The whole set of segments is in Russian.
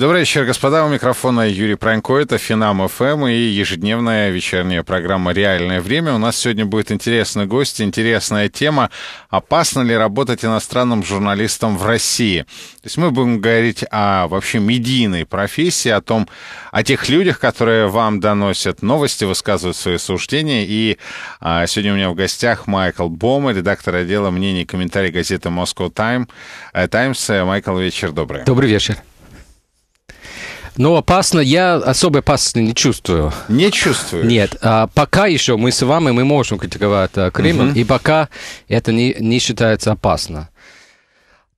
Добрый вечер, господа. У микрофона Юрий Пронько. Это Финам ФМ и ежедневная вечерняя программа «Реальное время». У нас сегодня будет интересный гость, интересная тема. Опасно ли работать иностранным журналистом в России? То есть мы будем говорить о вообще медийной профессии, о том, о тех людях, которые вам доносят новости, высказывают свои суждения. И а, сегодня у меня в гостях Майкл Бома, редактор отдела мнений и комментарий газеты Москва Time, Times. Э, Майкл, вечер добрый. Добрый вечер. Но опасно, я особо опасности не чувствую. Не чувствую? Нет. А, пока еще мы с вами, мы можем критиковать а, Крым, угу. и пока это не, не считается опасно.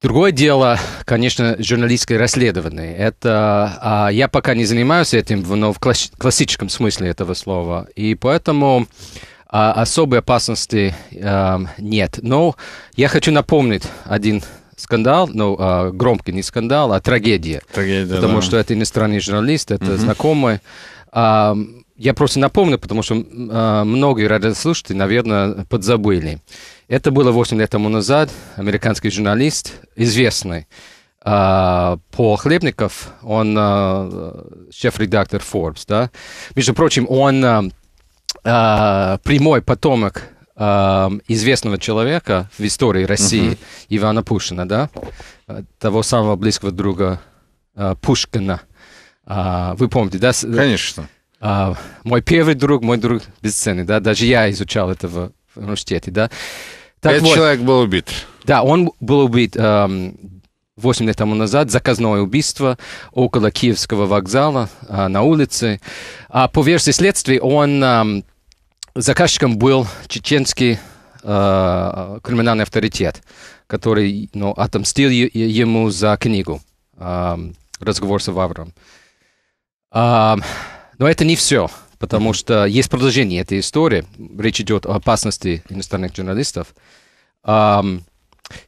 Другое дело, конечно, журналистское расследование. Это а, я пока не занимаюсь этим, но в класс, классическом смысле этого слова. И поэтому а, особой опасности а, нет. Но я хочу напомнить один скандал, ну, а, громкий не скандал, а трагедия. Трагедия, Потому да. что это иностранный журналист, это угу. знакомый. А, я просто напомню, потому что а, многие радиослушатели, наверное, подзабыли. Это было 8 лет тому назад. Американский журналист, известный, а, Пол Хлебников, он а, шеф-редактор Forbes, да. Между прочим, он а, а прямой потомок э, известного человека в истории России, угу. Ивана Пушина, да, э, того самого близкого друга э, Пушкина. Э, вы помните, да? Э, Конечно. Э, мой первый друг, мой друг бесценный, да, даже я изучал это в, университете, да. Так Этот вот, человек был убит. Да, он был убит э, эм, 8 лет тому назад заказное убийство около Киевского вокзала а, на улице. А по версии следствия, он а, Заказчиком был чеченский э, криминальный авторитет, который ну, отомстил ему за книгу э, «Разговор с Вавром». Э, но это не все, потому что есть продолжение этой истории. Речь идет о опасности иностранных журналистов. Э,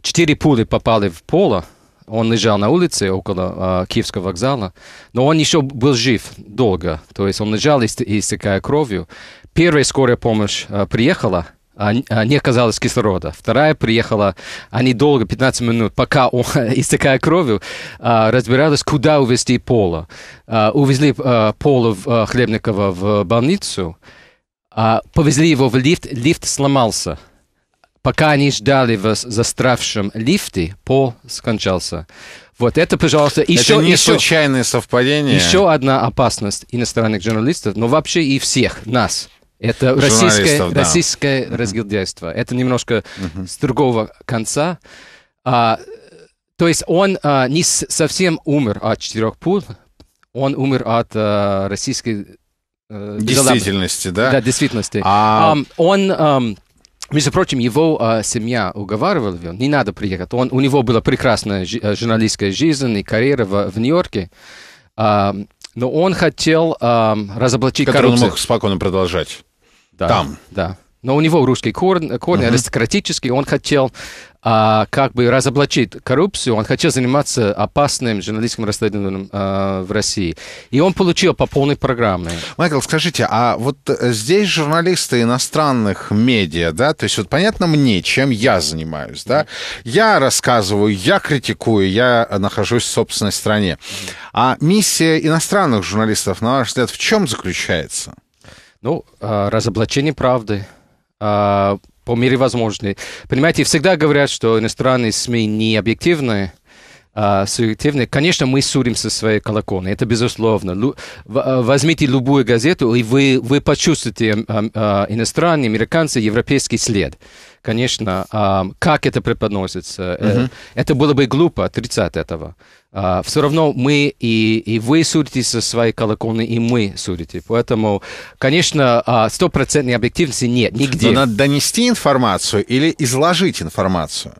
четыре пули попали в поло, он лежал на улице около э, Киевского вокзала, но он еще был жив долго, то есть он лежал, истекая кровью. Первая скорая помощь э, приехала, не оказалось кислорода. Вторая приехала, они долго, 15 минут, пока он, истекая кровью, э, разбирались, куда увезти Пола. Э, увезли э, Пола в Хлебникова в больницу, а повезли его в лифт, лифт сломался. Пока они ждали в застравшем лифте, Пол скончался. Вот это, пожалуйста, еще... Это не еще, случайное совпадение. Еще одна опасность иностранных журналистов, но вообще и всех нас – это российское, да. российское mm-hmm. разгильдяйство. Это немножко mm-hmm. с другого конца. А, то есть он а, не совсем умер от четырех пуль, он умер от а, российской... А, действительности, да? Да, действительности. А... Um, он... Um, между прочим, его э, семья уговаривала его, не надо приехать. Он, у него была прекрасная жи- э, журналистская жизнь и карьера в, в Нью-Йорке. Э, но он хотел э, разоблачить Который коррупцию. он мог спокойно продолжать да, там. Да. Но у него русский корни, корни uh-huh. аристократический. Он хотел а, как бы разоблачить коррупцию. Он хотел заниматься опасным журналистским расследованием а, в России. И он получил по полной программе. Майкл, скажите, а вот э, здесь журналисты иностранных медиа, да, то есть вот понятно мне, чем я занимаюсь, да? Я рассказываю, я критикую, я нахожусь в собственной стране. А миссия иностранных журналистов, на ваш взгляд, в чем заключается? ну, а, разоблачение правды а, по мере возможности. Понимаете, всегда говорят, что иностранные СМИ не объективны, а, Конечно, мы судим со своей колокольни, это безусловно. Лу, а, возьмите любую газету, и вы, вы почувствуете а, а, иностранный, американцы, европейский след. Конечно, а, как это преподносится, mm-hmm. это было бы глупо отрицать этого. А, все равно мы и, и вы судите со своей колокольни, и мы судите. Поэтому, конечно, а, стопроцентной объективности нет нигде. Но надо донести информацию или изложить информацию?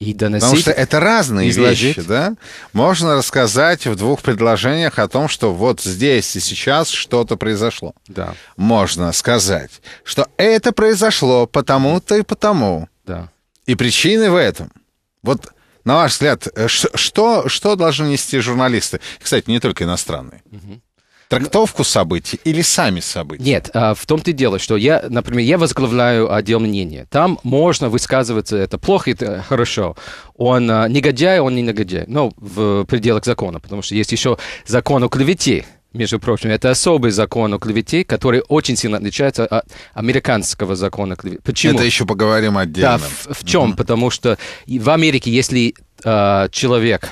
и доносить. Потому что это разные изложить. вещи, да? Можно рассказать в двух предложениях о том, что вот здесь и сейчас что-то произошло. Да. Можно сказать, что это произошло потому-то и потому. Да. И причины в этом. Вот, на ваш взгляд, э, что, что должны нести журналисты? Кстати, не только иностранные. Угу. Трактовку событий или сами события? Нет, а, в том-то и дело, что я, например, я возглавляю отдел мнения. Там можно высказываться, это плохо, это хорошо. Он а, негодяй, он не негодяй. Но в пределах закона, потому что есть еще закон о клевете между прочим, это особый закон о клевете, который очень сильно отличается от американского закона о клевете. Почему? Это еще поговорим отдельно. Да, в, в чем? Mm-hmm. Потому что в Америке, если э, человек,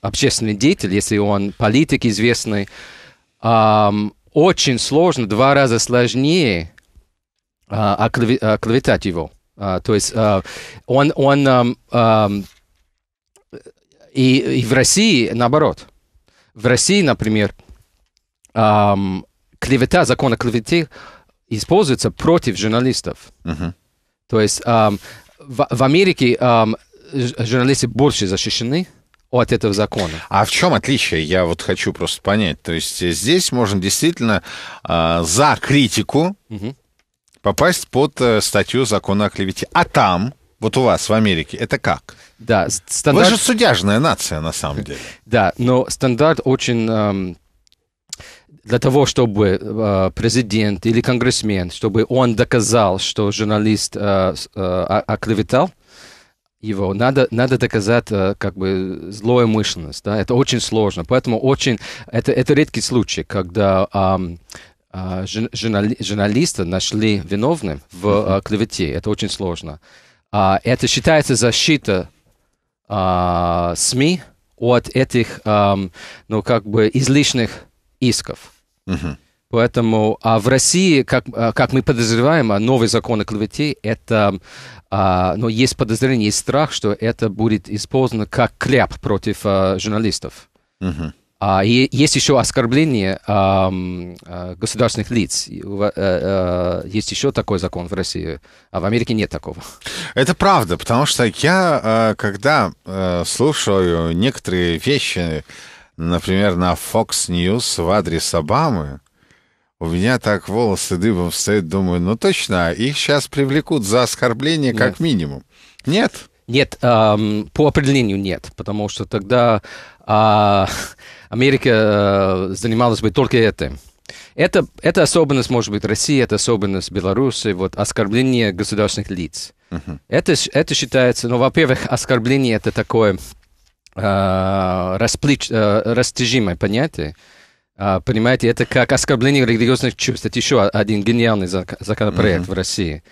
общественный деятель, если он политик известный, эм, очень сложно, два раза сложнее э, а, оклеветать а, его. Э, то есть э, он, он э, э, и, и в России наоборот. В России, например, э, клевета, закон о клевете используется против журналистов. Uh-huh. То есть э, в, в Америке э, журналисты больше защищены, от этого закона. А в чем отличие? Я вот хочу просто понять. То есть здесь можно действительно э, за критику угу. попасть под э, статью закона о клевете. А там, вот у вас в Америке, это как? Да, стандарт... Вы же судяжная нация, на самом деле. Да, но стандарт очень... Эм, для того, чтобы э, президент или конгрессмен, чтобы он доказал, что журналист э, э, оклеветал, его. Надо, надо доказать э, как бы злое злоумышленность. Да? Это очень сложно. Поэтому очень... Это, это редкий случай, когда эм, э, а, журнали, журналиста нашли виновным в э, клевете. Это очень сложно. Э, это считается защита э, СМИ от этих, э, ну, как бы излишних исков. Uh-huh. Поэтому а в России, как, а, как мы подозреваем, а, новый закон о клевете, это, а, но ну, есть подозрение, есть страх, что это будет использовано как кляп против а, журналистов. Угу. А, и есть еще оскорбление а, государственных лиц. Э, э, есть еще такой закон в России, а в Америке нет такого. Это правда, потому что я, а, когда э, слушаю некоторые вещи, например, на Fox News в адрес Обамы, у меня так волосы дыбом стоят, думаю, ну точно, их сейчас привлекут за оскорбление нет. как минимум. Нет? Нет, эм, по определению нет, потому что тогда а, э, Америка занималась бы только этим. Это, это особенность, может быть, России, это особенность Беларуси, вот оскорбление государственных лиц. Uh-huh. Это, это считается, ну, во-первых, оскорбление это такое э, а, расплеч, э, растяжимое понятие. А, понимаете, это как оскорбление религиозных чувств. Это еще один гениальный законопроект mm-hmm. в России.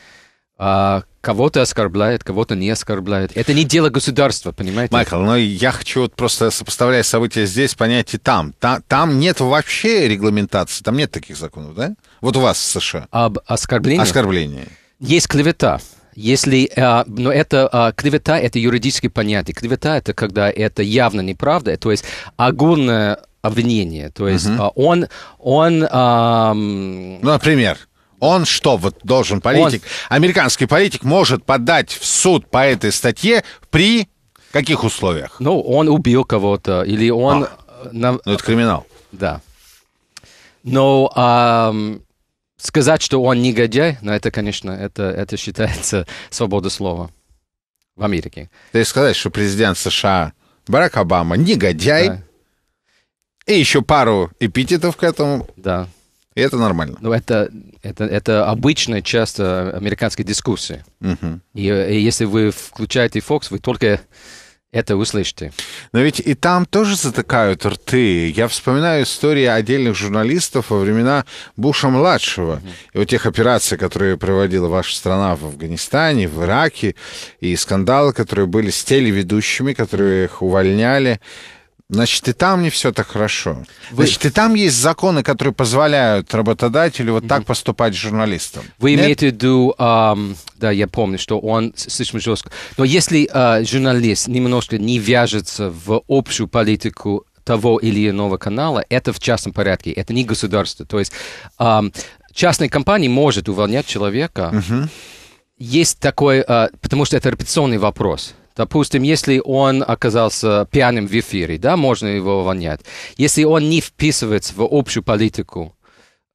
А, кого-то оскорбляет, кого-то не оскорбляет. Это не дело государства, понимаете? Майкл, но ну, я хочу вот просто сопоставляя события здесь, понять и там. Та, там нет вообще регламентации, там нет таких законов, да? Вот у вас в США. Об оскорблении? Оскорблении. Есть клевета. Если, э, но это э, клевета, это юридическое понятие. Клевета это когда это явно неправда, то есть огульное обвинение. То есть угу. он... он эм... Ну, например, он что, вот должен политик, он... американский политик может подать в суд по этой статье при каких условиях? Ну, он убил кого-то, или он... А, на... Ну, это криминал. Да. Но эм, сказать, что он негодяй, ну, это, конечно, это, это считается свобода слова в Америке. То есть сказать, что президент США Барак Обама негодяй, да. И еще пару эпитетов к этому. Да. И это нормально. Ну, это, это, это обычная часто американской дискуссии. Угу. И, и если вы включаете Fox, вы только это услышите. Но ведь и там тоже затыкают рты. Я вспоминаю истории отдельных журналистов во времена Буша-младшего mm и вот тех операций, которые проводила ваша страна в Афганистане, в Ираке, и скандалы, которые были с телеведущими, которые их увольняли. Значит, и там не все так хорошо. Вы... Значит, и там есть законы, которые позволяют работодателю вот так поступать с журналистом. Вы Нет? имеете в виду, эм, да, я помню, что он слишком жестко. Но если э, журналист немножко не вяжется в общую политику того или иного канала, это в частном порядке, это не государство. То есть эм, частная компания может увольнять человека. mm Есть такой, э, а, потому что это репетиционный вопрос. Допустим, если он оказался пьяным в эфире, да, можно его вонять. Если он не вписывается в общую политику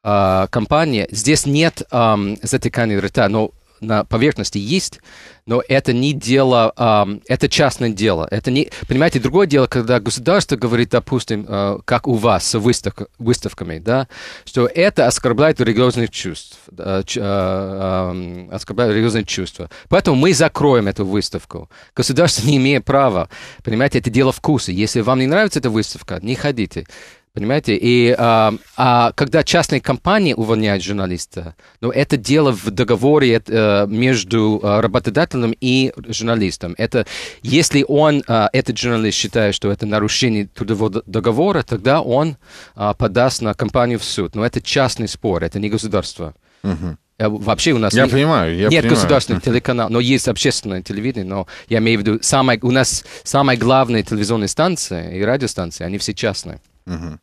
э, компании, здесь нет э, затыкания рта, но на поверхности есть, но это не дело, э, это частное дело. Это не, понимаете, другое дело, когда государство говорит, допустим, э, как у вас с выставка, выставками, да, что это оскорбляет религиозных чувств, э, э, оскорбляет религиозные чувства. Поэтому мы закроем эту выставку. Государство не имеет права, понимаете, это дело вкуса. Если вам не нравится эта выставка, не ходите. Понимаете? И а, а, когда частные компании увольняют журналиста, ну, это дело в договоре это, между э, работодателем и журналистом. Это, если он, э, этот журналист считает, что это нарушение трудового договора, тогда он а, подаст на компанию в суд. Но это частный спор, это не государство. Угу вообще у нас я не, понимаю, я нет понимаю. государственных телеканалов, но есть общественное телевидение, но я имею в виду, самое, у нас самая главная телевизионная станция и радиостанции, они все частные. Mm-hmm.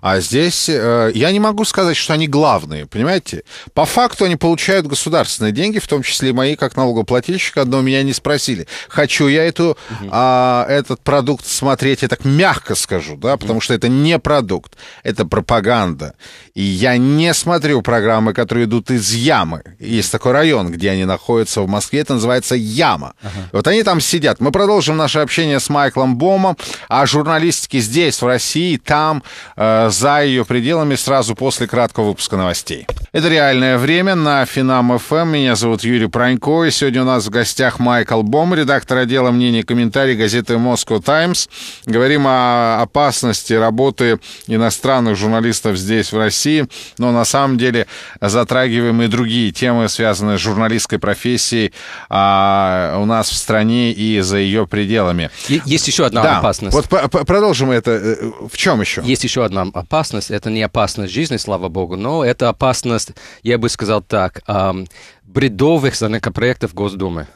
А здесь э, я не могу сказать, что они главные, понимаете? По факту они получают государственные деньги, в том числе и мои, как налогоплательщика, но меня не спросили, хочу я эту, угу. а, этот продукт смотреть, я так мягко скажу, да, угу. потому что это не продукт, это пропаганда. И я не смотрю программы, которые идут из ямы. Есть такой район, где они находятся в Москве, это называется Яма. Ага. Вот они там сидят. Мы продолжим наше общение с Майклом Бомом о а журналистике здесь, в России, там, э, Э, за ее пределами сразу после краткого выпуска новостей. Это «Реальное время» на Финам ФМ. Эм. Меня зовут Юрий Пронько, и сегодня у нас в гостях Майкл Бом, редактор отдела мнений и комментарий газеты Moscow Таймс Говорим о опасности работы иностранных журналистов здесь, в России, но на самом деле затрагиваем и другие темы, связанные с журналистской профессией а, у нас в стране и за ее пределами. Есть еще одна да. опасность. Вот продолжим это. Э, в чем еще? Есть еще одна нам опасность. Это не опасность жизни, слава богу, но это опасность, я бы сказал так, эм, бредовых законопроектов Госдумы,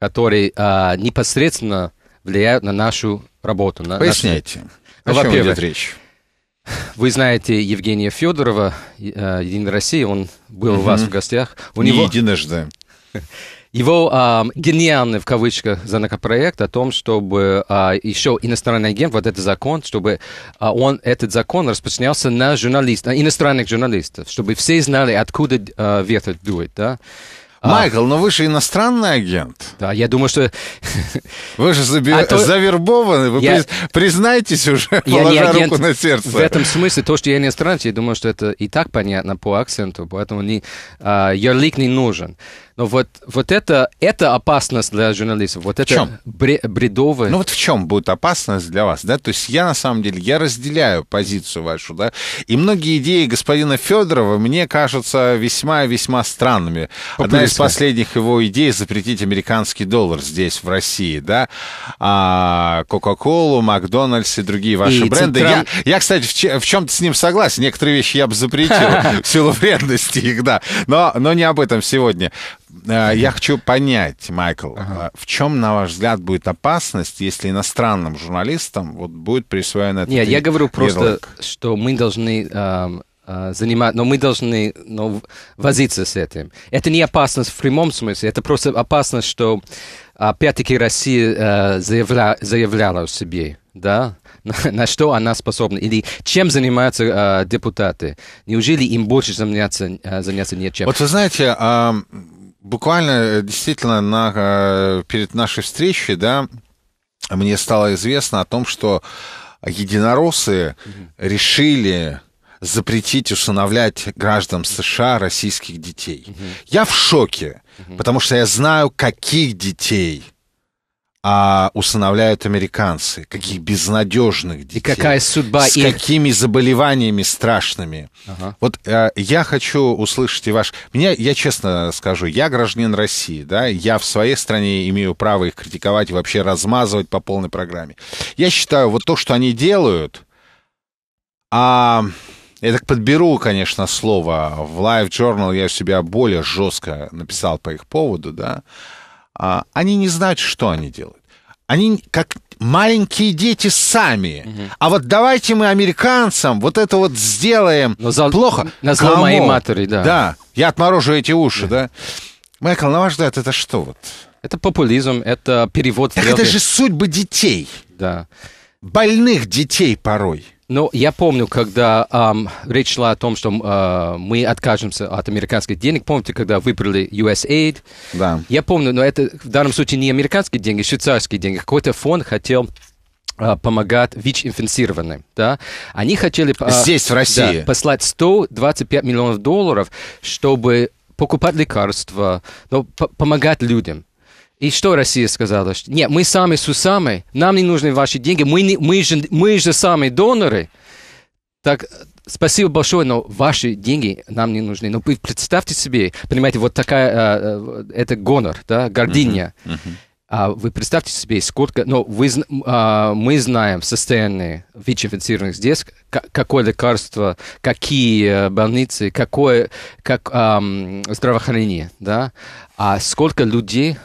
которые э, непосредственно влияют на нашу работу. На Поясняйте, нашу... о чем идет речь? Вы знаете Евгения Федорова, а, Единой России, он был у вас в гостях. У Не него... единожды. его э, гениальный, в кавычках, законопроект о том, чтобы э, а, еще иностранный агент, вот этот закон, чтобы э, он, этот закон распространялся на журналистов, на иностранных журналистов, чтобы все знали, откуда э, ветер дует, да. Майкл, но вы же иностранный агент. Да, я думаю, что... Вы же заби... а то... завербованы, вы я... признайтесь уже, я положа не агент... руку на сердце. В этом смысле, то, что я иностранец, я думаю, что это и так понятно по акценту, поэтому не, а, ярлик не нужен. Но вот, вот это, это опасность для журналистов. Вот это в чем? бредовое. Ну вот в чем будет опасность для вас, да? То есть я на самом деле, я разделяю позицию вашу, да? И многие идеи господина Федорова мне кажутся весьма-весьма странными. Популистка. Одна из последних его идей запретить американский доллар здесь, в России, да? А, Кока-Колу, Макдональдс и другие ваши и бренды. Централь... Я, я, кстати, в, в чем-то с ним согласен. Некоторые вещи я бы запретил в силу вредности их, да. Но, но не об этом сегодня. Э, я хочу понять, Майкл, ага. Э, в чем, на ваш взгляд, будет опасность, если иностранным журналистам вот будет присвоено это? Нет, я говорю просто, ярлык. что мы должны э, э, занимать, но мы должны но, ну, возиться с этим. Это не опасность в прямом смысле, это просто опасность, что э, опять-таки Россия э, заявля, заявляла о себе, да, на, на что она способна, или чем занимаются э, депутаты. Неужели им больше заняться, э, заняться нечем? Вот вы знаете... Э буквально э, действительно на, э, перед нашей встречей, да, мне стало известно о том, что единороссы угу. решили запретить усыновлять граждан США российских детей. Угу. Я в шоке, угу. потому что я знаю, каких детей а усыновляют американцы. Каких безнадежных детей. И какая судьба С их. какими заболеваниями страшными. Ага. Вот э, я хочу услышать и ваш... Меня, я честно скажу, я гражданин России, да, я в своей стране имею право их критиковать и вообще размазывать по полной программе. Я считаю, вот то, что они делают, а... Я так подберу, конечно, слово. В Live Journal я у себя более жестко написал по их поводу, да. А, они не знают, что они делают. Они как маленькие дети сами. Угу. А вот давайте мы американцам вот это вот сделаем Но за... плохо. На зло моей матери, да. Да, я отморожу эти уши, да. да. Майкл, на ваш взгляд, это что вот? Это популизм, это перевод... Так это же судьбы детей. Да. Больных детей порой. Ну, я помню, когда эм, речь шла о том, что э, мы откажемся от американских денег. Помните, когда выбрали USAID? Да. Я помню, но это в данном случае не американские деньги, швейцарские деньги. Какой-то фонд хотел а, помогать ВИЧ-инфицированным. Да? Они хотели... А, Здесь, в России. Да, послать 125 миллионов долларов, чтобы покупать лекарства, но ну, помогать людям. И что Россия сказала? Нет, мы сами с усами, нам не нужны ваши деньги, мы, не, мы, же, мы же сами доноры. Так, спасибо большое, но ваши деньги нам не нужны. Но представьте себе, понимаете, вот такая, э, э, это гонор, да, гординя. Uh-huh, uh-huh. А вы представьте себе, сколько, но вы, а, мы знаем состояние ВИЧ-инфицированных здесь, какое лекарство, какие э, больницы, какое как, а, здравоохранение, да, а сколько людей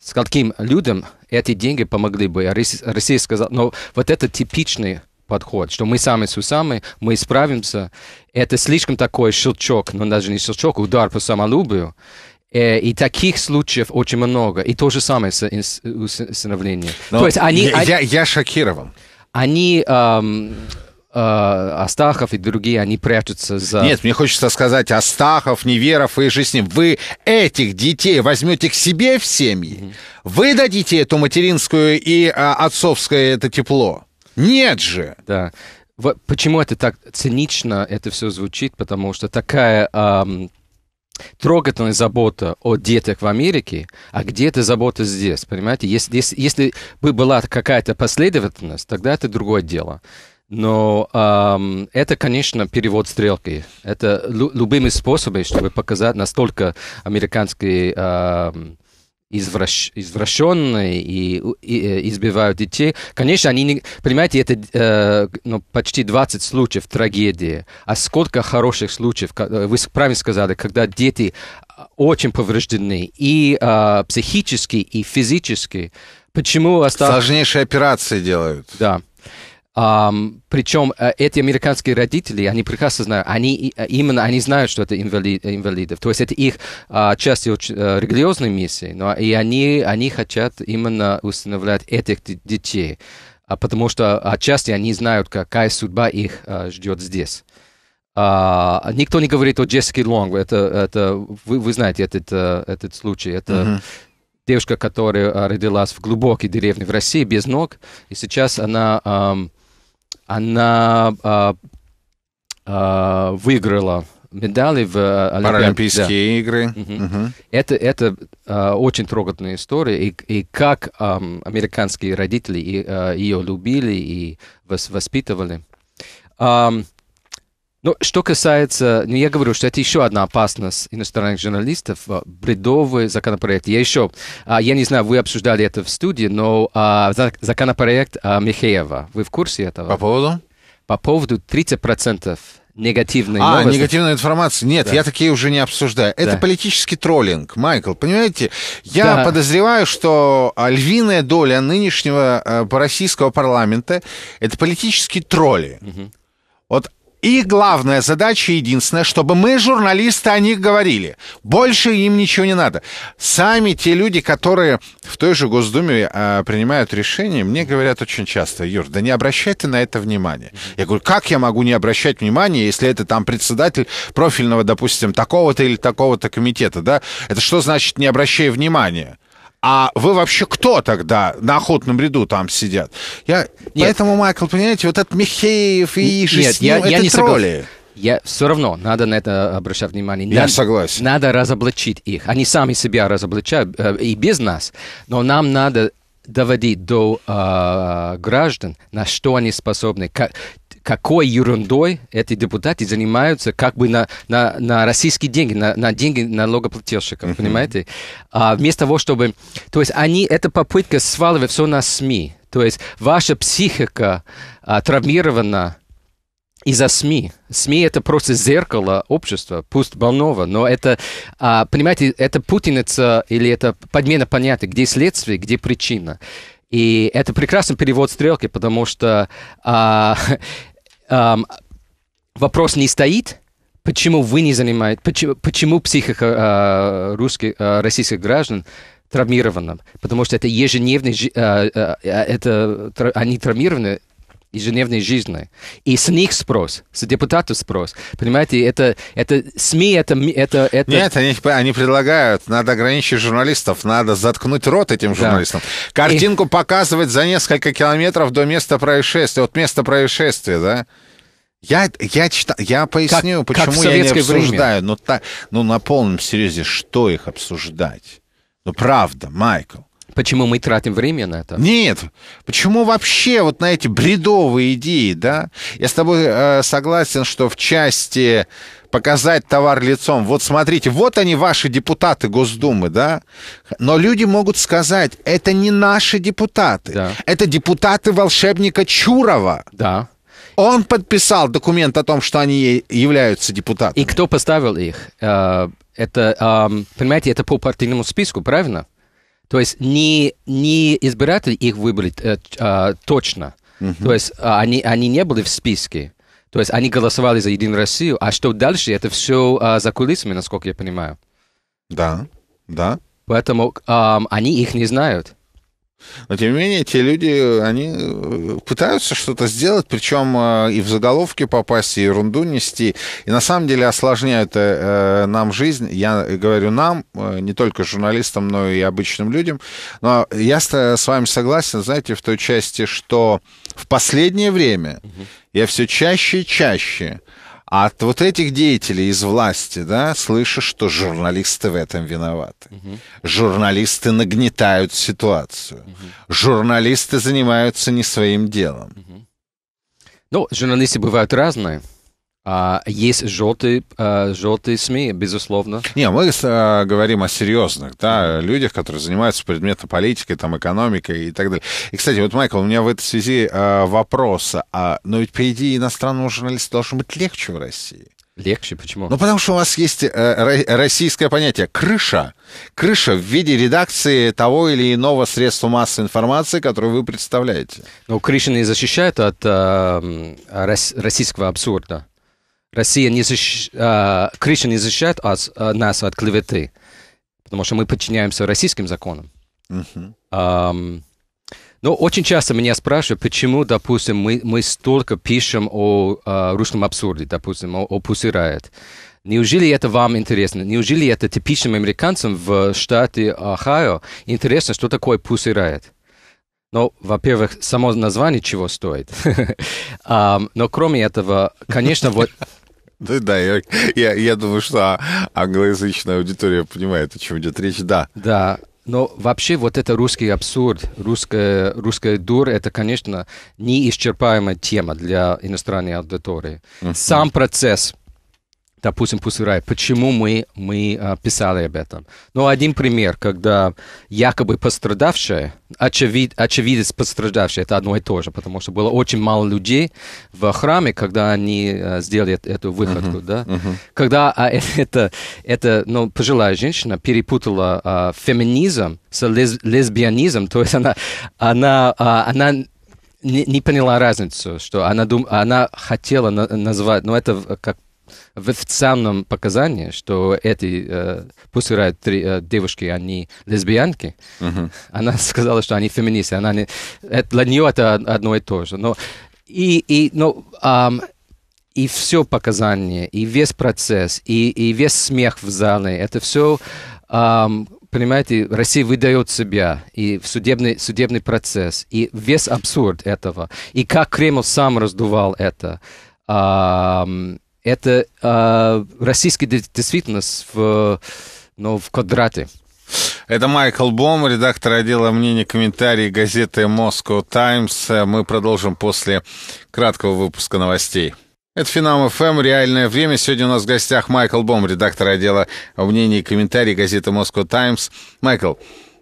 скольким людям эти деньги помогли бы. А Россия сказала, но вот это типичный подход, что мы сами с усами, мы справимся. Это слишком такой щелчок, но ну, даже не щелчок, удар по самолюбию. Э, и таких случаев очень много. И то же самое с усыновлением. То есть они... Я, они, я, я шокирован. Они... Эм, Э, Астахов и другие, они прячутся за... Нет, мне хочется сказать, Астахов, Неверов и же с ним. Вы этих детей возьмете к себе в семьи, вы дадите эту материнскую и а, отцовское это тепло. Нет же! Да. Вот почему это так цинично это все звучит? Потому что такая эм, трогательная забота о детях в Америке, а где эта забота здесь, понимаете? Если, если, если бы была какая-то последовательность, тогда это другое дело. Но эм, это, конечно, перевод стрелки. Это лю- любыми способами, чтобы показать настолько американские эм, извращ, извращенные и, и э, избивают детей. Конечно, они не... Понимаете, это э, ну, почти 20 случаев трагедии. А сколько хороших случаев, э, вы правильно сказали, когда дети а, очень повреждены и э, психически, и физически. Почему осталось... Сложнейшие операции делают. Да. Um, причем э, эти американские родители, они прекрасно знают, они э, именно они знают, что это инвалид, инвалидов. То есть это их а, часть а, религиозной миссии, но и они, они хотят именно устанавливать этих детей, а, потому что отчасти они знают, какая судьба их а, ждет здесь. А, никто не говорит о Джессике Лонг, это, это вы, вы знаете этот, этот случай, это... Uh-huh девушка, которая родилась в глубокой деревне в России без ног, и сейчас она эм, она а, а, выиграла медали в э, Олимпиад... Паралимпийские да. игры. Угу. Угу. Это, это а, очень трогательная история. И, и как а, американские родители и, а, ее любили и воспитывали. Um, ну, что касается, ну, я говорю, что это еще одна опасность иностранных журналистов, э, бредовый законопроект. Я еще, а я не знаю, вы обсуждали это в студии, но а, законопроект а, Михеева, вы в курсе этого? По поводу? По поводу 30% негативной а, новости. негативная информация. Нет, да. я такие уже не обсуждаю. Это да. политический троллинг, Майкл. Понимаете, я да. подозреваю, что а, львиная доля нынешнего э, российского парламента это политические тролли. Угу. Вот их главная задача единственная, чтобы мы, журналисты, о них говорили. Больше им ничего не надо. Сами те люди, которые в той же Госдуме э, принимают решения, мне говорят очень часто, Юр, да не обращай ты на это внимания. Я говорю, как я могу не обращать внимания, если это там председатель профильного, допустим, такого-то или такого-то комитета, да? Это что значит не обращай внимания? а вы вообще кто тогда на охотном ряду там сидят? Я... Нет. Поэтому, Майкл, понимаете, вот этот Михеев и Ижи Нет, я, я это не тролли. Согласен. Я все равно надо на это обращать внимание. Я надо, согласен. Надо разоблачить их. Они сами себя разоблачают э, и без нас. Но нам надо доводить до э, граждан, на что они способны, как, какой ерундой эти депутаты занимаются как бы на, на, на российские деньги, на, на деньги налогоплательщиков, mm-hmm. понимаете? А, вместо того, чтобы... То есть они, это попытка сваливать все на СМИ. То есть ваша психика а, травмирована из-за СМИ. СМИ это просто зеркало общества, пусть больного, но это, а, понимаете, это путаница или это подмена понятия, где следствие, где причина. И это прекрасный перевод стрелки, потому что а, эм, вопрос не стоит, почему вы не занимаете, почему, почему психика э, э русских, э, российских граждан травмирована, потому что это ежедневный, э, э, э, это, они травмированы ежедневной жизни. И с них спрос, с депутатов спрос. Понимаете, это, это СМИ, это, это, это... Нет, они, они предлагают, надо ограничить журналистов, надо заткнуть рот этим журналистам. Да. Картинку и... показывать за несколько километров до места происшествия, от места происшествия, да? Я, я, читал, я поясню, как, почему как я не обсуждаю. Время. Ну, ну, на полном серьезе, что их обсуждать? Ну, правда, Майкл почему мы тратим время на это? Нет, почему вообще вот на эти бредовые идеи, да? Я с тобой э, согласен, что в части показать товар лицом. Вот смотрите, вот они, ваши депутаты Госдумы, да? Но люди могут сказать, это не наши депутаты. Да. Это депутаты волшебника Чурова. Да. Он подписал документ о том, что они являются депутатами. И кто поставил их? Э, это, понимаете, это по партийному списку, правильно? То есть не, не избиратели их выбрали э, э, точно. Угу. То есть а, они, они не были в списке. То есть они голосовали за Единую Россию, а что дальше, это все э, а, за кулисами, насколько я понимаю. Да, да. Поэтому э, они их не знают. Но, тем не менее, те люди, они э, пытаются что-то сделать, причем э, и в заголовки попасть, и ерунду нести. И на самом деле осложняют э, нам жизнь. Я говорю нам, не только журналистам, но и обычным людям. Но я с вами согласен, знаете, в той части, что в последнее время я все чаще и чаще а от вот этих деятелей из власти, да, слышу, что журналисты в этом виноваты. Угу. Журналисты нагнетают ситуацию. Угу. Журналисты занимаются не своим делом. Угу. Ну, журналисты бывают разные. А есть желтые, а, желтые СМИ, безусловно. Не, мы а, говорим о серьезных, да, людях, которые занимаются предметом политикой, там, экономикой и так далее. И, кстати, вот, Майкл, у меня в этой связи а, вопрос. А, но ведь, по идее, иностранному журналисту должно быть легче в России. Легче, почему? Ну, потому что у вас есть э, российское понятие «крыша». Крыша в виде редакции того или иного средства массовой информации, которую вы представляете. Ну, не защищает от э, российского абсурда. Россия не защищ... а, не защищает от, а, нас от клеветы, потому что мы подчиняемся российским законам. Uh-huh. Um, но очень часто меня спрашивают, почему, допустим, мы, мы столько пишем о, о а, русском абсурде, допустим, о, о Pussy Riot. Неужели это вам интересно? Неужели это типичным американцам в штате Ohio интересно, что такое Pussy Riot? Ну, во-первых, само название чего стоит. um, но кроме этого, конечно, вот... Да, да, я, я, я думаю, что а, англоязычная аудитория понимает, о чем идет речь, да. Да, но вообще вот это русский абсурд, русская, русская дур, это, конечно, неисчерпаемая тема для иностранной аудитории. Uh-huh. Сам процесс допустим, пустырай, почему мы, мы а, писали об этом. Ну, один пример, когда якобы пострадавшие, очевид, очевидец пострадавшие, это одно и то же, потому что было очень мало людей в храме, когда они а, сделали эту выходку, uh-huh, да. Uh-huh. Когда а, это, это, ну, пожилая женщина перепутала а, феминизм с лес, лесбиянизмом, то есть она, она, а, она не, не поняла разницу, что она, дум, она хотела на, назвать, ну, это как в официальном показании, что эти э, Pussy Riot три, э, девушки, они лесбиянки, uh-huh. она сказала, что они феминисты. Она не, это, для нее это одно и то же. Но, и, и, но, эм, и все показание, и весь процесс, и, и весь смех в зале, это все... Эм, понимаете, Россия выдает себя, и судебный, судебный процесс, и весь абсурд этого, и как Кремль сам раздувал это. Эм, это э, а, российская действительность в, но в квадрате. Это Майкл Бом, редактор отдела мнений комментарии газеты Moscow Times. Мы продолжим после краткого выпуска новостей. Это финал ФМ. Реальное время. Сегодня у нас в гостях Майкл Бом, редактор отдела мнений и комментарий газеты Moscow Times. Майкл,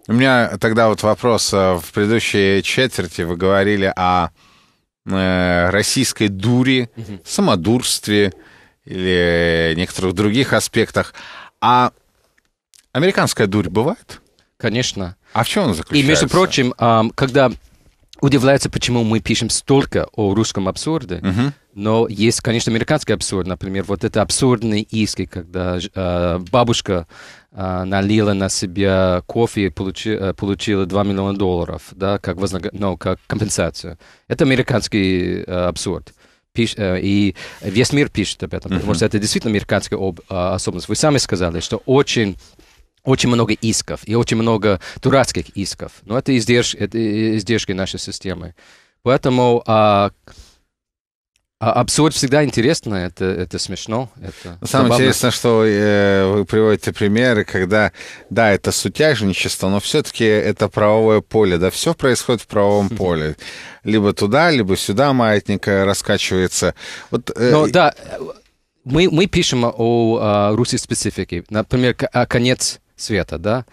у меня тогда вот вопрос. А, в предыдущей четверти вы говорили о э, российской дури, самодурстве, или некоторых других аспектах. А американская дурь бывает? Конечно. А в чем она заключается? И, между прочим, когда удивляется, почему мы пишем столько о русском абсурде, угу. но есть, конечно, американский абсурд, например, вот это абсурдные иски, когда а, бабушка а, налила на себя кофе и получи, э, получила 2 миллиона долларов, да, как, вознаг... ну, как компенсацию. Это американский э, абсурд пиш, э, и весь мир пишет об этом, потому что это действительно американская об, э, особенность. Вы сами сказали, что очень очень много исков и очень много дурацких исков. Но это издержки, это издержки нашей системы. Поэтому а, а абсурд всегда интересно, это, это смешно. Это Самое забавно. интересное, что э, вы приводите примеры, когда, да, это сутяжничество, но все-таки это правовое поле, да, все происходит в правовом поле. Либо туда, либо сюда маятник раскачивается. Вот, э, но, ну да, мы, мы пишем о, о русской специфике. Например, а конец света, да.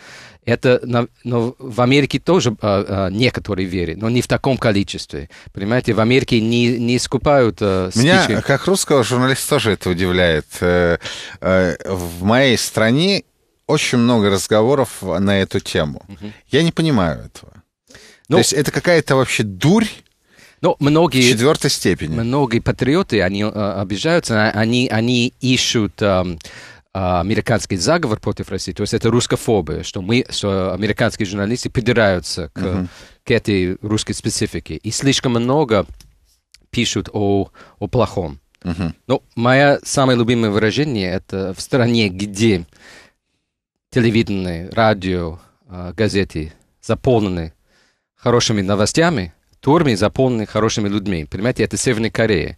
Это на, но в Америке тоже а, а, некоторые верят, но не в таком количестве. Понимаете, в Америке не, не скупают а, спички. Меня, как русского журналиста, тоже это удивляет. Э, э, в моей стране очень много разговоров на эту тему. Угу. Я не понимаю этого. Ну, То есть это какая-то вообще дурь, но ну, многие, в четвертой степени. Многие патриоты, они э, обижаются, а, они, они ищут э, а, американский заговор против России, то есть это русскофобия, что мы, что американские журналисты придираются к, uh-huh. к этой русской специфике. И слишком много пишут о, о плохом. Uh-huh. Но мое самое любимое выражение это в стране, где телевидение, радио, а, газеты заполнены хорошими новостями, турми заполнены хорошими людьми. Понимаете, это Северная Корея.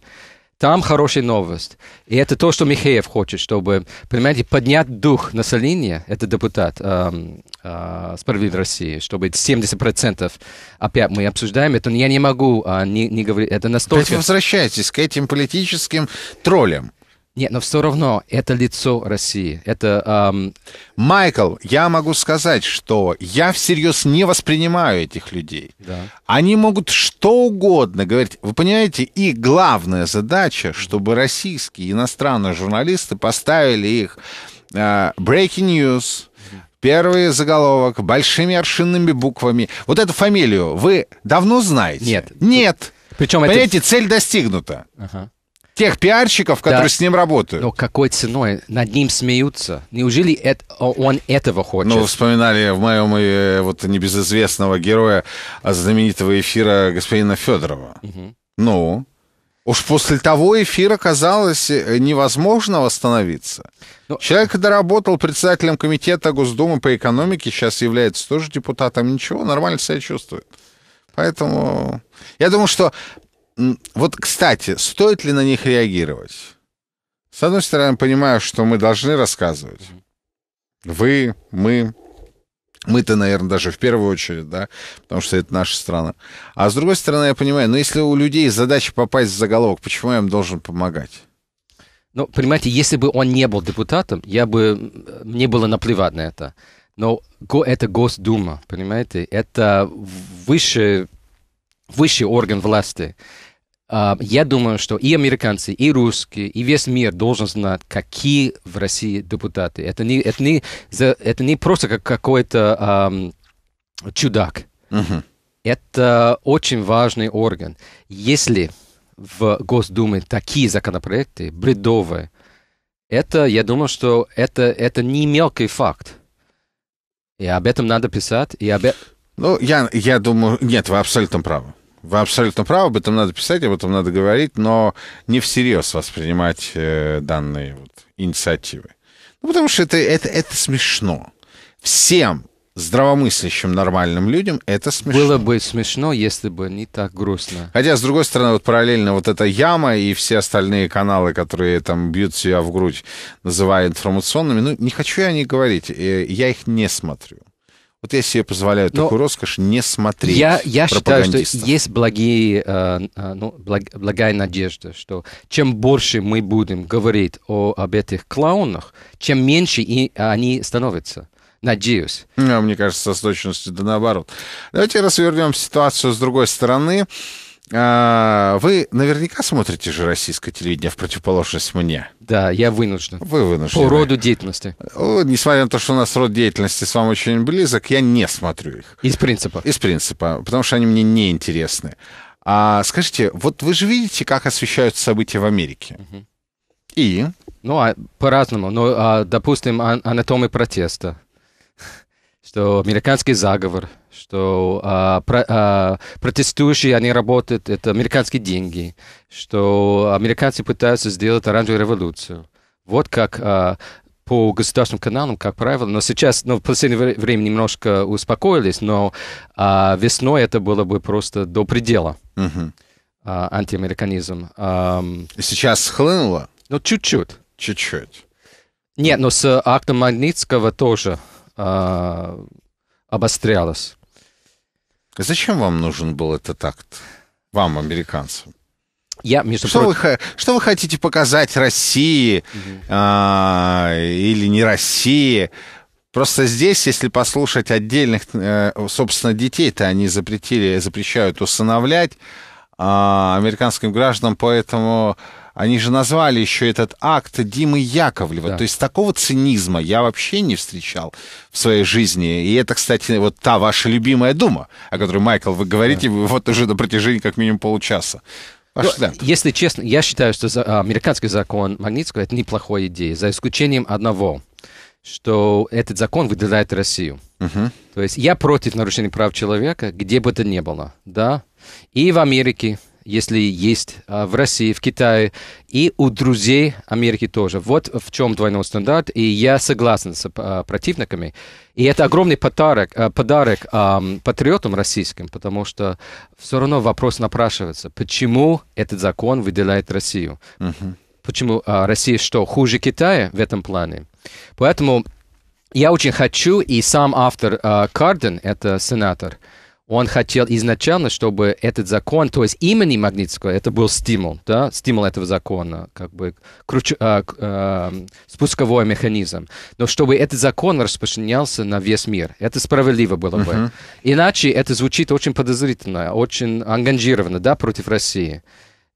Там хорошая новость. И это то, что Михеев хочет, чтобы, понимаете, поднять дух населения, это депутат эм, э, «Справедливой России», чтобы 70% опять мы обсуждаем это, я не могу а, не, не говорить, это настолько... Опять возвращайтесь к этим политическим троллям. Нет, но все равно это лицо России. Это... Эм... Майкл, я могу сказать, что я всерьез не воспринимаю этих людей. Да. Они могут что угодно говорить. Вы понимаете, и главная задача, чтобы российские иностранные журналисты поставили их э, breaking news, Первый заголовок большими аршинными буквами. Вот эту фамилию вы давно знаете? Нет. Нет. Причем Понимаете, это... цель достигнута. Ага тех пиарщиков, которые да. с ним работают. Но какой ценой? Над ним смеются. Неужели это, он этого хочет? Ну, вспоминали в моем и э, вот небезызвестного героя а, знаменитого эфира господина Федорова. Угу. Ну, Уж после того эфира казалось э, невозможно восстановиться. Но... Ну, Человек доработал председателем комитета Госдумы по экономике, сейчас является тоже депутатом. Ничего, нормально себя чувствует. Поэтому я думаю, что вот, кстати, стоит ли на них реагировать? С одной стороны, понимаю, что мы должны рассказывать. Вы, мы, мы-то, наверное, даже в первую очередь, да, потому что это наша страна. А с другой стороны, я понимаю, но ну, если у людей задача попасть в заголовок, почему я им должен помогать? Ну, понимаете, если бы он не был депутатом, я бы... Мне было наплевать на это. Но это Госдума, понимаете? Это высший, высший орган власти. А, я думаю, что и американцы, и русские, и весь мир должен знать, какие в России депутаты. Это не, это не, это не просто как какой-то эм, чудак. Угу. Это очень важный орган. Если в Госдуме такие законопроекты, бредовые, это, я думаю, что это, это не мелкий факт. И об этом надо писать, и об э- Ну, я, я думаю, нет, вы абсолютно правы вы абсолютно правы, об этом надо писать, об этом надо говорить, но не всерьез воспринимать э, данные вот, инициативы. Ну, потому что это, это, это смешно. Всем здравомыслящим нормальным людям это смешно. Было бы смешно, если бы не так грустно. Хотя, с другой стороны, вот параллельно вот эта яма и все остальные каналы, которые там бьют себя в грудь, называя информационными, ну, не хочу я о них говорить, э, я их не смотрю. Вот я себе позволяю Но такую роскошь не смотреть. Я, я считаю, что есть благие, э, э, ну, благая надежда, что чем больше мы будем говорить о, об этих клоунах, чем меньше и э, они становятся. Надеюсь. Ну, а мне кажется, с точностью да наоборот. Давайте развернем ситуацию с другой стороны. А, вы наверняка смотрите же российское телевидение в противоположность мне. Да, я вынужден. Вы вынуждены. По роду деятельности. Несмотря на то, что у нас род деятельности с вами очень близок, я не смотрю их. Из принципа? Из принципа, потому что они мне не интересны. А скажите, вот вы же видите, как освещают события в Америке. Угу. И? Ну, а по-разному. Ну, а, допустим, а, анатомы протеста что американский заговор, что а, про, а, протестующие, они работают, это американские деньги, что американцы пытаются сделать оранжевую революцию. Вот как а, по государственным каналам, как правило, но сейчас, ну, в последнее время немножко успокоились, но а, весной это было бы просто до предела. Угу. А, антиамериканизм. А, сейчас схлынуло? Ну, чуть-чуть. Чуть-чуть. Нет, но с актом Магнитского тоже а, обострялось. Зачем вам нужен был этот акт? Вам, американцам? Я, между что, прочим... вы, что вы хотите показать России угу. а, или не России? Просто здесь, если послушать отдельных, э, собственно, детей-то они запретили, запрещают усыновлять а, американским гражданам, поэтому они же назвали еще этот акт Димы Яковлева. Да. То есть такого цинизма я вообще не встречал в своей жизни. И это, кстати, вот та ваша любимая дума, о которой, Майкл, вы говорите да. вот уже на протяжении как минимум получаса. Ну, если честно, я считаю, что за, а, американский закон Магнитского это неплохая идея, за исключением одного, что этот закон выделяет Россию. uh То есть я против нарушения прав человека, где бы то ни было, да, и в Америке, если есть а, в России, в Китае и у друзей Америки тоже. Вот в чем двойной стандарт, и я согласен с а, противниками. И это огромный подарок, а, подарок патриотам российским, потому что все равно вопрос напрашивается, почему этот закон выделяет Россию? Угу. Почему Россия что, хуже Китая в этом плане? Поэтому я очень хочу, и сам автор Карден, это сенатор, он хотел изначально, чтобы этот закон, то есть имени Магнитского, это был стимул, да, стимул этого закона, как бы круч, э, а, э, а, спусковой механизм. Но чтобы этот закон распространялся на весь мир, это справедливо было бы. Uh-huh. Иначе это звучит очень подозрительно, очень ангажированно, да, против России.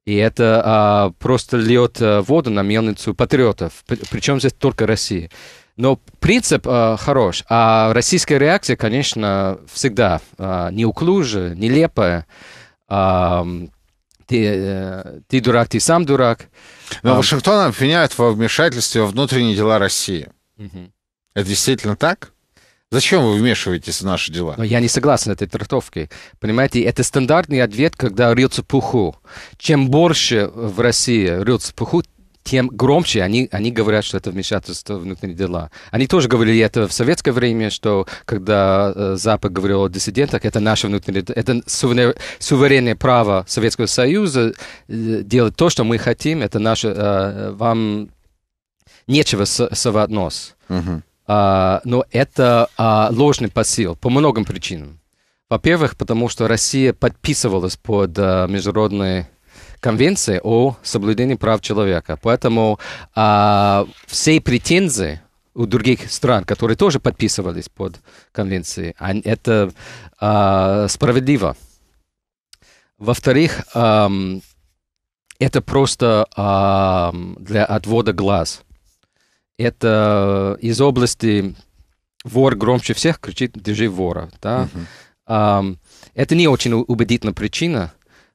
И это э, просто льет воду на мельницу патриотов, причем здесь только Россия. Но принцип э, хорош. А российская реакция, конечно, всегда э, неуклюжая, нелепая. Э, ты, э, ты дурак, ты сам дурак. Но Вашингтон обвиняет во вмешательстве во внутренние дела России. Угу. Это действительно так? Зачем вы вмешиваетесь в наши дела? Но я не согласен с этой трактовкой. Понимаете, это стандартный ответ, когда рылся пуху. Чем больше в России рылся пуху, тем громче они, они говорят, что это вмешательство внутренние дела. Они тоже говорили это в советское время, что когда э, Запад говорил о диссидентах, это наше внутреннее, это суверенное, суверенное право Советского Союза э, делать то, что мы хотим, это наше, э, вам нечего совать нос. Uh-huh. А, но это а, ложный посыл по многим причинам. Во-первых, потому что Россия подписывалась под а, э, международные Конвенции о соблюдении прав человека. Поэтому а, все претензии у других стран, которые тоже подписывались под конвенции, это а, справедливо. Во-вторых, а, это просто а, для отвода глаз. Это из области вор громче всех кричит «держи вора». Да? Uh-huh. Um, это не очень убедительная причина,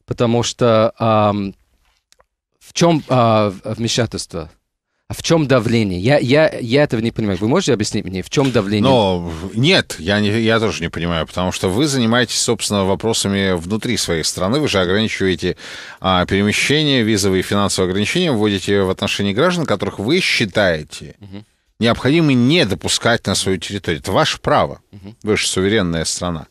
потому что а, в чем а, вмешательство? А в чем давление? Я, я, я этого не понимаю. Вы можете объяснить мне, в чем давление? Но нет, я, не, я тоже не понимаю, потому что вы занимаетесь, собственно, вопросами внутри своей страны. Вы же ограничиваете а, перемещение, визовые и финансовые ограничения вводите в отношении граждан, которых вы считаете угу. необходимо не допускать на свою территорию. Это ваше право. Угу. Вы же суверенная страна.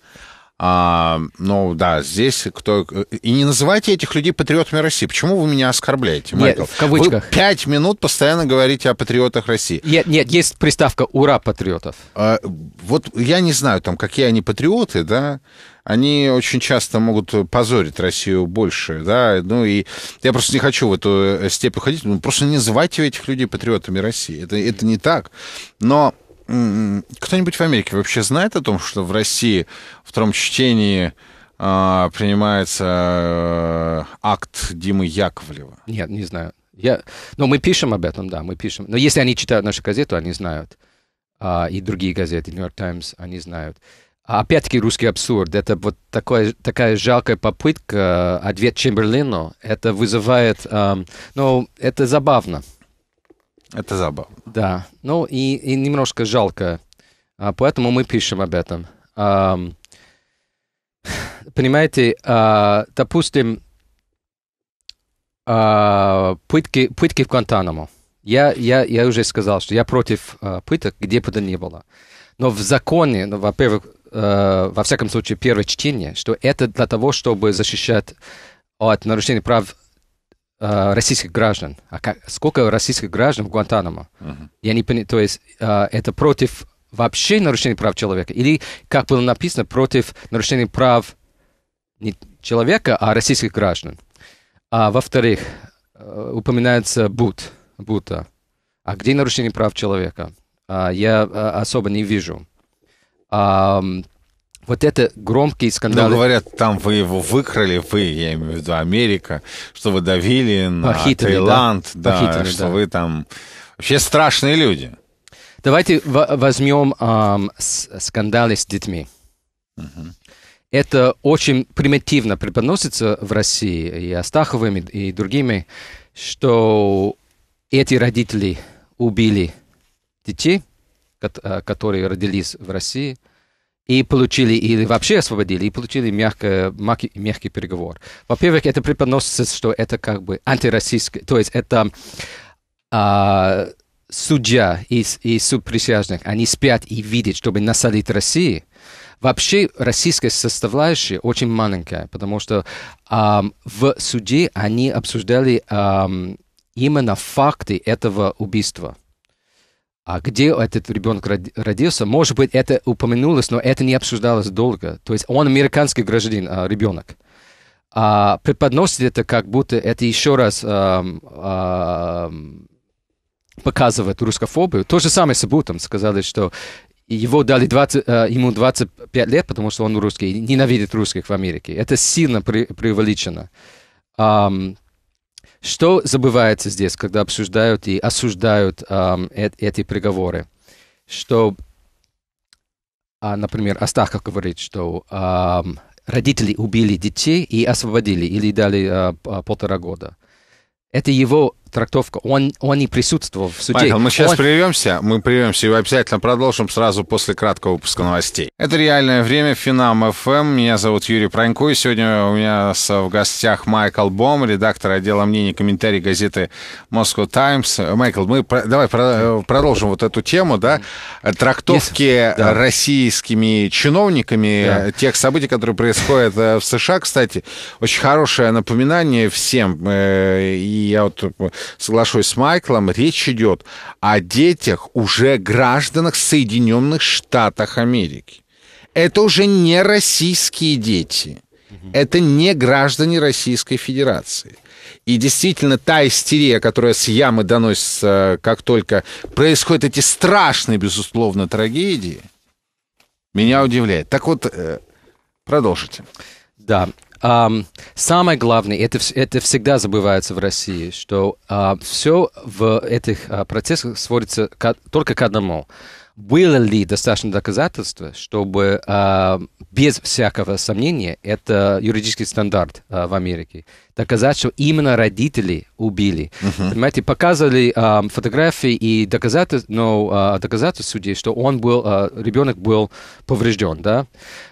А, ну да, здесь кто... И не называйте этих людей патриотами России. Почему вы меня оскорбляете, Майкл? Нет, в кавычках. Вы пять минут постоянно говорите о патриотах России. Нет, нет есть приставка «Ура, патриотов». А, вот я не знаю, там, какие они патриоты, да, они очень часто могут позорить Россию больше, да, ну и я просто не хочу в эту э, степь уходить, ну, просто не называйте этих людей патриотами России, это, это не так, но М-м-м. Кто-нибудь в Америке вообще знает о том, что в России в втором чтении э, принимается э, акт Димы Яковлева? Нет, не знаю. Я... Но ну, мы пишем об этом, да, мы пишем. Но если они читают нашу газету, они знают. А, и другие газеты, New York Times, они знают. А опять-таки русский абсурд. Это вот такое, такая жалкая попытка ответ э, а Чемберлину. Это вызывает... Эм, ну, это забавно. Это забавно. Да. Ну и, и немножко жалко. А, поэтому мы пишем об этом. А, понимаете, а, допустим, а, пытки, пытки в Гуантанамо. Я, я, я уже сказал, что я против а, пыток, где бы то ни было. Но в законе, ну, во-первых, э, во всяком случае, первое чтение, что это для того, чтобы защищать от нарушения прав Э, российских граждан. А как, сколько российских граждан в Гуантанамо? Uh-huh. Я не понимаю, то есть э, это против вообще нарушения прав человека? Или, как было написано, против нарушения прав не человека, а российских граждан? А, во-вторых, э, упоминается Бут, Бута. А где нарушение прав человека? А, я а, особо не вижу. Um, вот это громкий скандал. Ну, говорят, там вы его выкрали, вы, я имею в виду Америка, что вы давили на Похитаны, Таиланд, да, да Похитаны, что да. вы там... Вообще страшные люди. Давайте возьмем эм, скандалы с детьми. Угу. Это очень примитивно преподносится в России и Астаховыми, и другими, что эти родители убили детей, э, которые родились в России – и получили, или вообще освободили, и получили мягко, мягкий, мягкий переговор. Во-первых, это преподносится, что это как бы антироссийское, то есть это а, судья и, и суд присяжных, они спят и видят, чтобы насолить России. Вообще российская составляющая очень маленькая, потому что эм, в суде они обсуждали эм, именно факты этого убийства а где этот ребенок родился, может быть, это упомянулось, но это не обсуждалось долго. То есть он американский гражданин, а, ребенок. А, преподносит это как будто это еще раз а, а, показывает русскофобию. То же самое с Абутом. Сказали, что его дали 20, э, ему 25 лет, потому что он русский, ненавидит русских в Америке. Это сильно преувеличено. Что забывается здесь, когда обсуждают и осуждают эм, э, эти приговоры? Что, а, например, Астахов говорит, что эм, родители убили детей и освободили или дали э, полтора года. Это его трактовка. Он, он и присутствовал в суде. Майкл, мы сейчас он... прервемся, мы прервемся и обязательно продолжим сразу после краткого выпуска новостей. Это «Реальное время», Финам ФМ. Меня зовут Юрий Пронько, и сегодня у меня в гостях Майкл Бом, редактор отдела мнений и комментарий газеты «Москва Таймс». Майкл, мы про... давай про... продолжим вот эту тему, да, трактовки yes. российскими чиновниками да. тех событий, которые происходят э, в США. Кстати, очень хорошее напоминание всем, э, и я вот соглашусь с Майклом, речь идет о детях уже гражданах Соединенных Штатов Америки. Это уже не российские дети. Это не граждане Российской Федерации. И действительно, та истерия, которая с ямы доносится, как только происходят эти страшные, безусловно, трагедии, меня удивляет. Так вот, э, продолжите. Да, Um, самое главное, это, это всегда забывается в России, что uh, а, все в этих uh, процессах сводится к, только к одному было ли достаточно доказательства, чтобы э, без всякого сомнения, это юридический стандарт э, в Америке, доказать, что именно родители убили. Uh-huh. Понимаете, показывали э, фотографии и доказательства, но э, доказательств судей, что он был, э, ребенок был поврежден, да,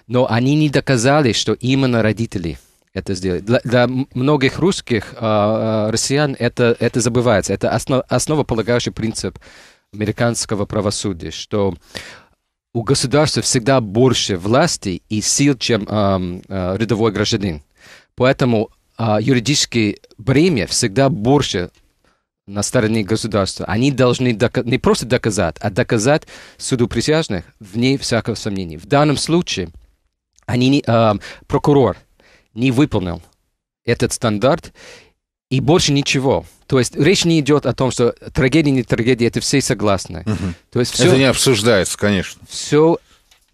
но они не доказали, что именно родители это сделали. Для, для многих русских э, россиян это, это забывается. Это основ, основополагающий принцип американского правосудия, что у государства всегда больше власти и сил, чем э, э, рядовой гражданин. Поэтому э, а, юридические бремя всегда больше на стороне государства. Они должны док- не просто доказать, а доказать суду присяжных вне всякого сомнения. В данном случае они не, э, прокурор не выполнил этот стандарт, и больше ничего. То есть речь не идет о том, что трагедия не трагедия, это все согласны. Угу. То есть все, это не обсуждается, конечно. Все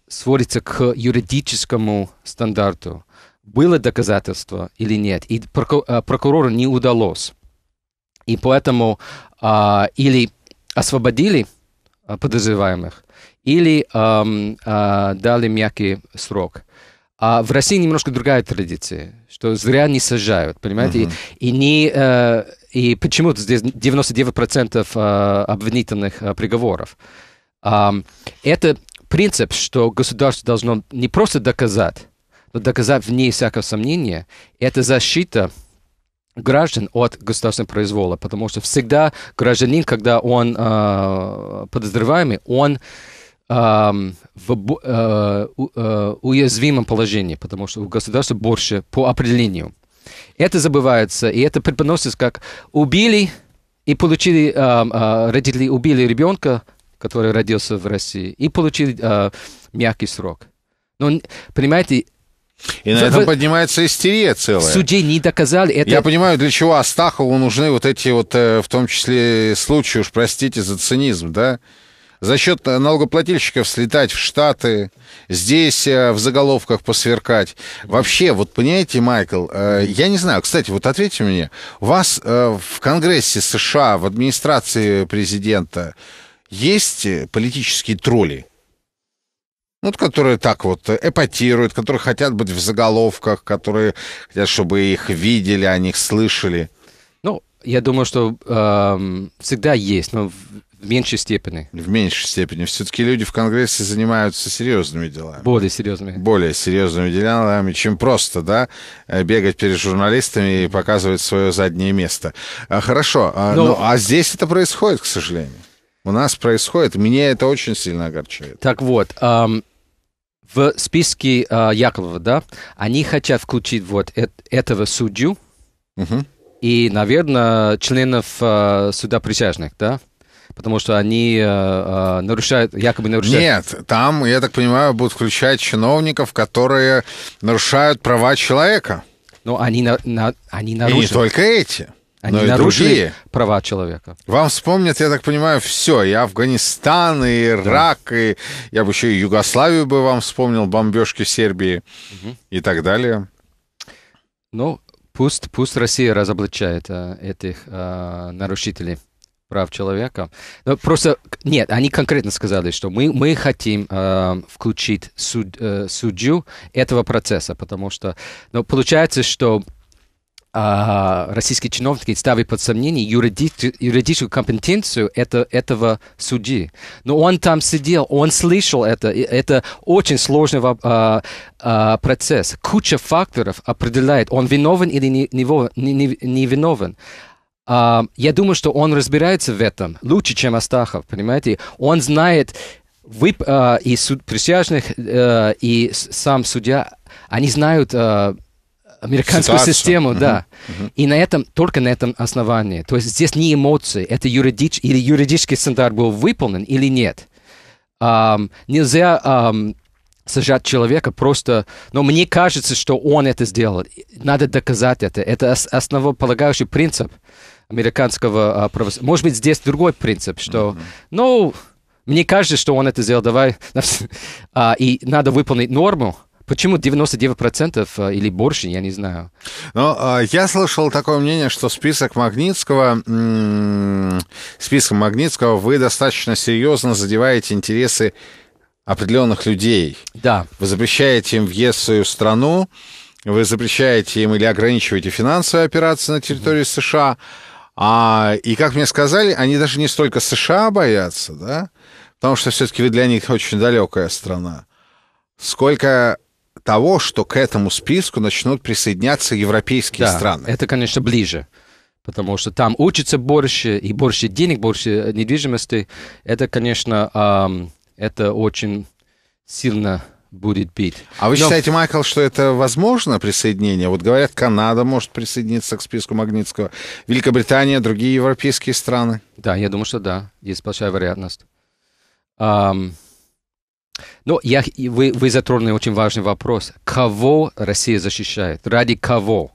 сводится к юридическому стандарту. Было доказательство или нет, и э, прокурору не удалось. И поэтому а, или освободили э, подозреваемых, или а, а, дали мягкий срок. А в России немножко другая традиция, что зря не сажают, понимаете? Uh-huh. И, и, не, э, и почему-то здесь 99% э, обвинительных э, приговоров. это принцип, что государство должно не просто доказать, но доказать вне всякого сомнения. Это защита граждан от государственного произвола, потому что всегда гражданин, когда он э, подозреваемый, он в э, э, уязвимом положении, потому что у государства больше по определению. Это забывается, и это преподносится как убили и получили, а, родители убили ребенка, который родился в России, и получили а, мягкий срок. Но, ну, понимаете, и на в, этом поднимается истерия целая. Судей не доказали это. Я понимаю, для чего Астахову нужны вот эти вот, э, в том числе, случаи, уж простите за цинизм, да? за счет э, налогоплательщиков слетать в Штаты, здесь э, в заголовках посверкать. Вообще, вот понимаете, Майкл, э, я не знаю, кстати, вот ответьте мне, у вас в Конгрессе США, в администрации президента есть политические тролли? Ну, вот, которые так вот эпатируют, которые хотят быть в заголовках, которые хотят, чтобы их видели, о них слышали. Ну, я думаю, что э, всегда есть, но в меньшей степени. В меньшей степени. Все-таки люди в Конгрессе занимаются серьезными делами. Более серьезными. Более серьезными делами, чем просто, да, бегать перед журналистами и показывать свое заднее место. А, хорошо. А, Но... Ну, ну, а здесь это происходит, к сожалению. У нас происходит. Меня это очень сильно огорчает. Так вот, эм, в списке э, Яковлева, да, они хотят включить вот э этого судью угу. и, наверное, членов э, суда присяжных, да? потому что они э, э, нарушают, якобы нарушают... Нет, там, я так понимаю, будут включать чиновников, которые нарушают права человека. Но они, на, на, они нарушают. И не только эти. Они но и нарушили другие. права человека. Вам вспомнят, я так понимаю, все. И Афганистан, и Ирак, да. и я бы еще и Югославию бы вам вспомнил, бомбежки Сербии угу. и так далее. Ну, пусть, пусть Россия разоблачает э, этих э, нарушителей прав человека. Но просто нет, они конкретно сказали, что мы мы хотим э, включить суд, э, судью этого процесса, потому что, но получается, что э, российские чиновники ставят под сомнение юриди, юридическую компетенцию это, этого судьи. Но он там сидел, он слышал это. это очень сложный э, э, процесс. Куча факторов определяет, он виновен или не, не, не, не виновен. А, я думаю, что он разбирается в этом лучше, чем Астахов, понимаете? Он знает, вы э, а, и суд, присяжных, э, и сам судья, они знают... Э, американскую Ситуацию. систему, uh-huh. да. Uh-huh. И на этом, только на этом основании. То есть здесь не эмоции, это юридич, или юридический стандарт был выполнен или нет. Um, нельзя um, сажать человека просто... Но мне кажется, что он это сделал. Надо доказать это. Это основополагающий принцип американского а, правосудия. Может быть, здесь другой принцип, что, mm-hmm. ну, мне кажется, что он это сделал, давай, а, и надо выполнить норму, Почему 99% а, или больше, я не знаю. Ну, я слышал такое мнение, что список Магнитского, список Магнитского вы достаточно серьезно задеваете интересы определенных людей. Да. Вы запрещаете им въезд в свою страну, вы запрещаете им или ограничиваете финансовые операции на территории mm-hmm. США, а, и, как мне сказали, они даже не столько США боятся, да, потому что все-таки вы для них очень далекая страна, сколько того, что к этому списку начнут присоединяться европейские да, страны. Это, конечно, ближе потому что там учится больше и больше денег, больше э, недвижимости. Это, конечно, эм, это очень сильно будет пить. А вы Но... считаете, Майкл, что это возможно присоединение? Вот говорят, Канада может присоединиться к списку Магнитского, Великобритания, другие европейские страны. Да, я думаю, что да, есть большая вероятность. Um... Но ну, я, вы, вы затронули очень важный вопрос. Кого Россия защищает? Ради кого?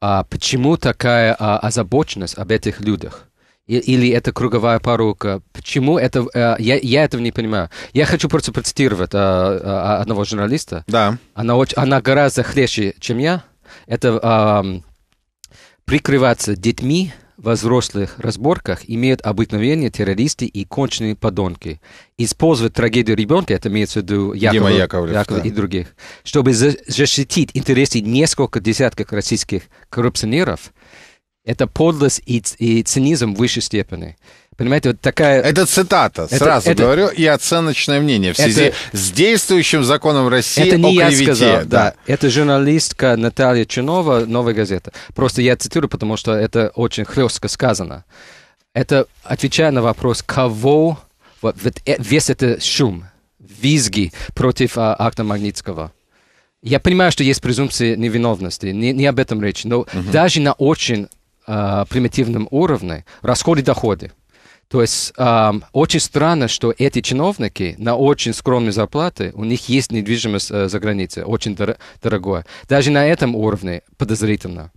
А почему такая а, озабоченность об этих людях? или это круговая порука? Почему это... Э, я, я этого не понимаю. Я хочу просто процитировать э, э, одного журналиста. Да. Она, очень, она гораздо хлеще, чем я. Это прикрываться детьми во взрослых разборках имеют обыкновение террористы и конченые подонки. Использовать трагедию ребенка, это имеется в виду Якова, Дима Яковлев, да. и других, чтобы защитить интересы нескольких десятков российских коррупционеров – это подлость и, и цинизм в высшей степени. Понимаете, вот такая... Это цитата, это, сразу это, говорю, и оценочное мнение в связи это, с действующим законом России это не о клевете. Я сказал, да. да. Это журналистка Наталья Чунова, «Новая газета». Просто я цитирую, потому что это очень хлестко сказано. Это, отвечая на вопрос, кого... Вот, вот э, весь этот шум, визги против а, акта Магнитского. Я понимаю, что есть презумпция невиновности, не, не об этом речь, но угу. даже на очень э, примитивном уровне расходы-доходы. То есть э, очень странно, что эти чиновники на очень скромные зарплаты, у них есть недвижимость э, за границей, очень дор- дорогое. Даже на этом уровне подозрительно.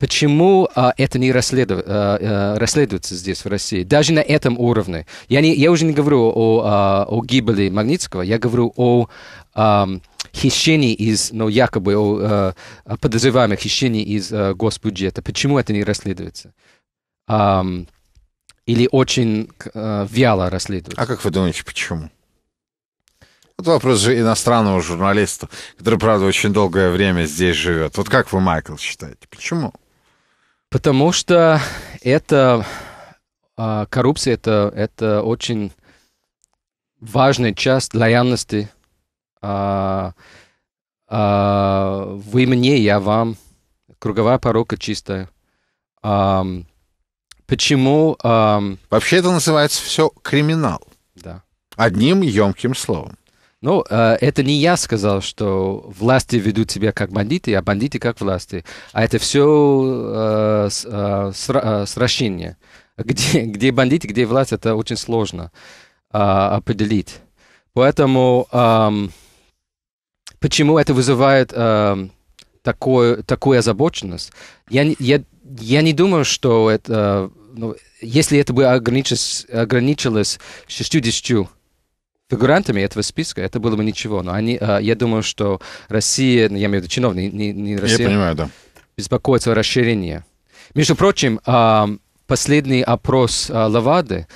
Почему а, это не расследу, а, а, расследуется здесь, в России? Даже на этом уровне. Я, не, я уже не говорю о, о, а, о гибели Магнитского, я говорю о, о хищение из, ну, якобы о, о э, подозреваемых хищений из э, госбюджета. Почему это не расследуется? Um, или очень э, вяло расследуется. А как вы думаете, почему? Вот вопрос же иностранного журналиста, который, правда, очень долгое время здесь живет. Вот как вы, Майкл, считаете? Почему? Потому что это э, коррупция, это, это очень важная часть лояльности а, а, вы мне, я вам. Круговая порока чистая. А, почему... А... Вообще это называется все криминал. Да. Одним емким словом. Ну, а, это не я сказал, что власти ведут себя как бандиты, а бандиты как власти. А это все э, а, а, сращение. Где, где бандиты, где власть, это очень сложно э, определить. Поэтому... Э, почему это вызывает э, эм, такой, такую озабоченность. Я, я, я не думаю, что это, э, ну, если это бы ограничилось, ограничилось 60 фигурантами этого списка, это было бы ничего. Но они, э, я думаю, что Россия, ну, я имею в виду чиновники, не, не Россия, я понимаю, да. беспокоится о расширении. Между прочим, эм, последний опрос э, Лавады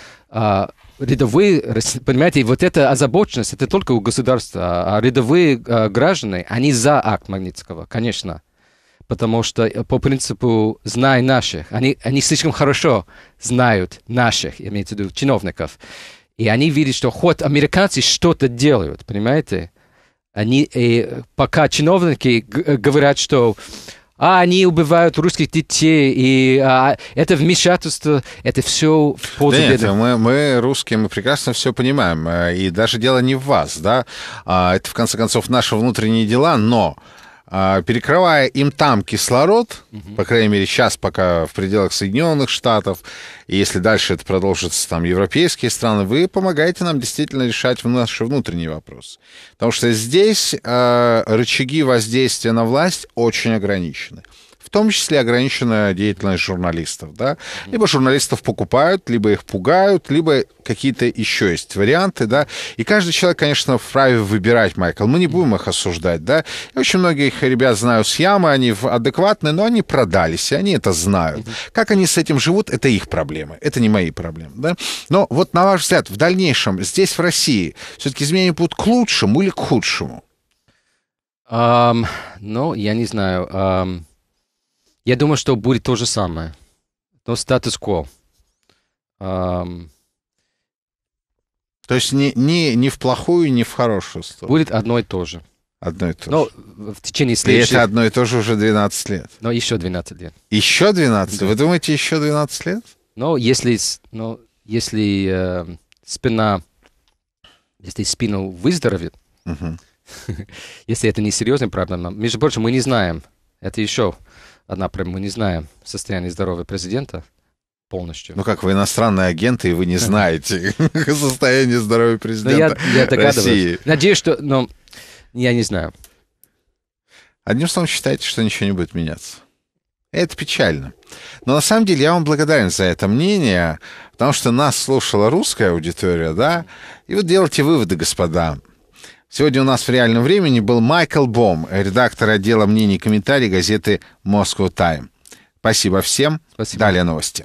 рядовые, понимаете, вот эта озабоченность, это только у государства, а рядовые а, граждане, они за акт Магнитского, конечно, потому что э, по принципу «знай наших», они, они слишком хорошо знают наших, имеется в виду чиновников, и они видят, что хоть американцы что-то делают, понимаете, они, и э, пока чиновники говорят, что а они убивают русских детей, и а, это вмешательство, это все в пользу да нет, мы, мы русские, мы прекрасно все понимаем, э, и даже дело не в вас, да, а, это в конце концов наши внутренние дела, но а, перекрывая им там кислород, угу. по крайней мере, сейчас пока в пределах Соединенных Штатов, и если дальше это продолжится, там, европейские страны, вы помогаете нам действительно решать наши внутренние вопросы. Потому что здесь э, рычаги воздействия на власть очень ограничены в том числе ограниченная деятельность журналистов. Да? Либо журналистов покупают, либо их пугают, либо какие-то еще есть варианты. Да? И каждый человек, конечно, вправе выбирать, Майкл. Мы не будем их осуждать. Да? Я очень многих ребят знаю с ямы, они адекватные, но они продались, и они это знают. Как они с этим живут, это их проблемы, это не мои проблемы. Да? Но вот на ваш взгляд, в дальнейшем здесь, в России, все-таки изменения будут к лучшему или к худшему? Um, ну, я не знаю. Um, я думаю, что будет то же самое. Но статус-кво. Um, то есть не, не, не в плохую, не в хорошую сторону. Будет одно и то же. Одно и то же. Но в течение следующих... И это одно и то же уже 12 лет. Но еще 12 лет. Еще 12? Да. Вы думаете, еще 12 лет? Но если, но если э, спина... Если спина выздоровит, угу. если это не серьезная проблема, между прочим, мы не знаем. Это еще одна прям мы не знаем состояние здоровья президента полностью. Ну как, вы иностранные агенты, и вы не знаете состояние здоровья ну, президента ну, я, догадываюсь. России. Надеюсь, что... Но ну, я не знаю. Одним словом, считайте, что ничего не будет меняться. Это печально. Но на самом деле я вам благодарен за это мнение, потому что нас слушала русская аудитория, да? И вот делайте выводы, господа. Сегодня у нас в реальном времени был Майкл Бом, редактор отдела мнений и комментарий газеты Moscow Time. Спасибо всем. Спасибо. Далее новости.